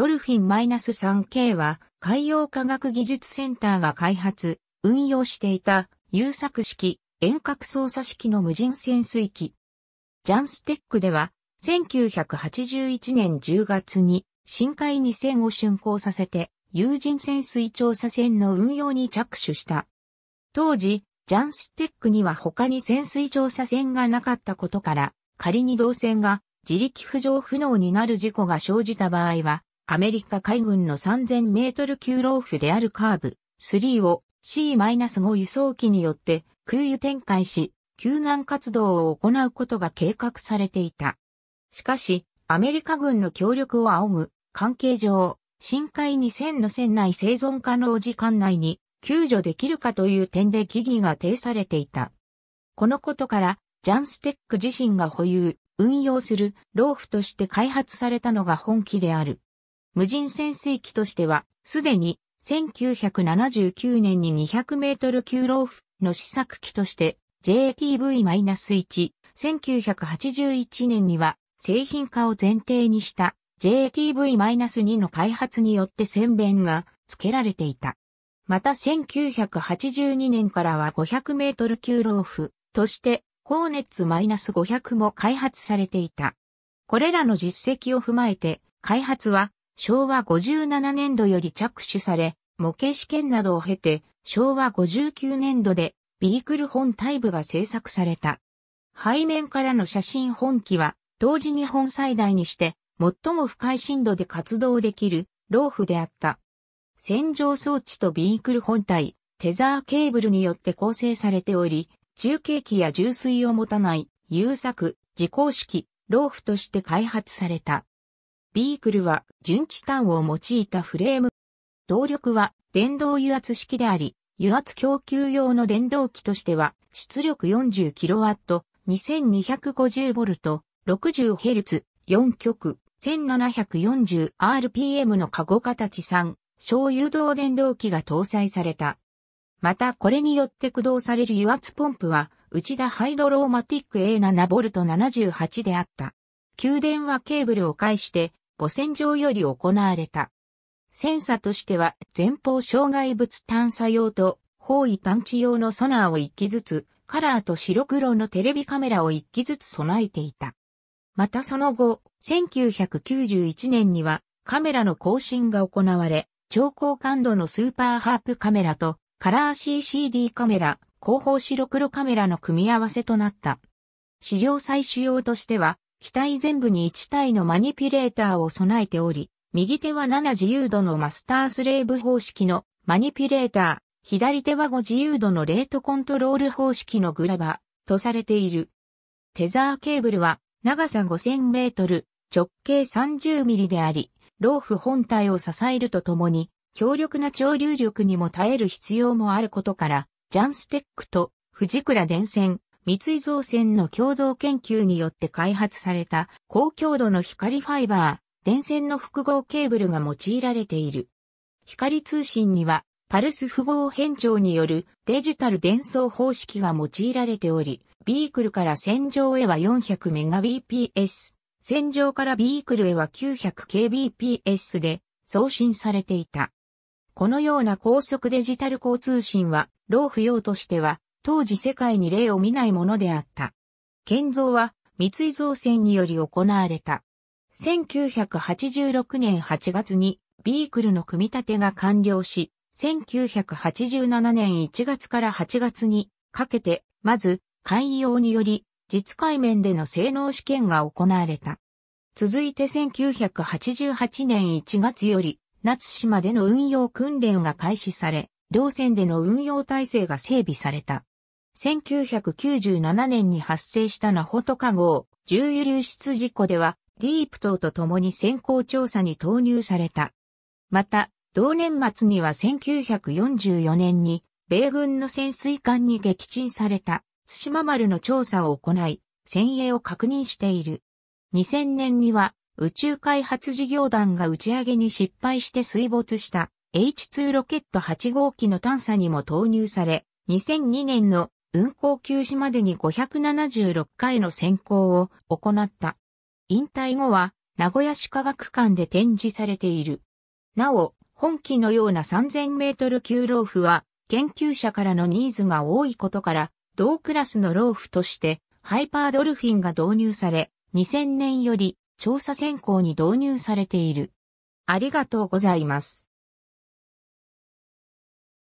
ドルフィン -3K は海洋科学技術センターが開発、運用していた有作式、遠隔操作式の無人潜水機。ジャンステックでは1981年10月に深海2000を竣工させて有人潜水調査船の運用に着手した。当時、ジャンステックには他に潜水調査船がなかったことから、仮に動船が自力浮上不能になる事故が生じた場合は、アメリカ海軍の3000メートル級ローフであるカーブ3を C-5 輸送機によって空輸展開し、救難活動を行うことが計画されていた。しかし、アメリカ軍の協力を仰ぐ関係上、深海2000の船内生存可能時間内に救助できるかという点で疑義が呈されていた。このことから、ジャンステック自身が保有、運用するローフとして開発されたのが本気である。無人潜水機としては、すでに1979年に200メートル級ローフの試作機として JTV-1、1981年には製品化を前提にした JTV-2 の開発によって宣弁が付けられていた。また1982年からは500メートル級ローフとしてホーネッツ -500 も開発されていた。これらの実績を踏まえて開発は昭和57年度より着手され、模型試験などを経て、昭和59年度でビークル本体部が制作された。背面からの写真本機は、同時に本最大にして、最も深い深度で活動できる、老夫であった。洗浄装置とビークル本体、テザーケーブルによって構成されており、重軽機や重水を持たない、有作、自公式、老夫として開発された。ビークルは純チタンを用いたフレーム。動力は電動油圧式であり、油圧供給用の電動機としては、出力 40kW、2250V、60Hz、4極、1740rpm のカゴ形3、小誘導電動機が搭載された。またこれによって駆動される油圧ポンプは、内田ハイドローマティック A7V78 であった。給電はケーブルを介して母船上より行われた。センサとしては前方障害物探査用と方位探知用のソナーを1機ずつ、カラーと白黒のテレビカメラを1機ずつ備えていた。またその後、1991年にはカメラの更新が行われ、超高感度のスーパーハープカメラとカラー CCD カメラ、後方白黒カメラの組み合わせとなった。資料採取用としては、機体全部に1体のマニピュレーターを備えており、右手は7自由度のマスタースレーブ方式のマニピュレーター、左手は5自由度のレートコントロール方式のグラバーとされている。テザーケーブルは長さ5000メートル、直径30ミリであり、ローフ本体を支えるとともに、強力な潮流力にも耐える必要もあることから、ジャンステックと藤倉電線、三井造船の共同研究によって開発された高強度の光ファイバー、電線の複合ケーブルが用いられている。光通信には、パルス符号変調によるデジタル伝送方式が用いられており、ビークルから線上へは 400Mbps、線上からビークルへは 900kbps で送信されていた。このような高速デジタル交通信は、老不要としては当時世界に例を見ないものであった。建造は三井造船により行われた。1986年8月にビークルの組み立てが完了し、1987年1月から8月にかけて、まず海洋により実海面での性能試験が行われた。続いて1988年1月より、夏島での運用訓練が開始され、両船での運用体制が整備された。1997年に発生したナホトカ号、重油流出事故では、ディープ島と共に先行調査に投入された。また、同年末には1944年に、米軍の潜水艦に撃沈された、津島丸の調査を行い、先鋭を確認している。2000年には、宇宙開発事業団が打ち上げに失敗して水没した H2 ロケット8号機の探査にも投入され、2002年の運行休止までに576回の選考を行った。引退後は、名古屋市科学館で展示されている。なお、本機のような3000メートル級ローフは、研究者からのニーズが多いことから、同クラスのローフとして、ハイパードルフィンが導入され、2000年より調査選考に導入されている。ありがとうございます。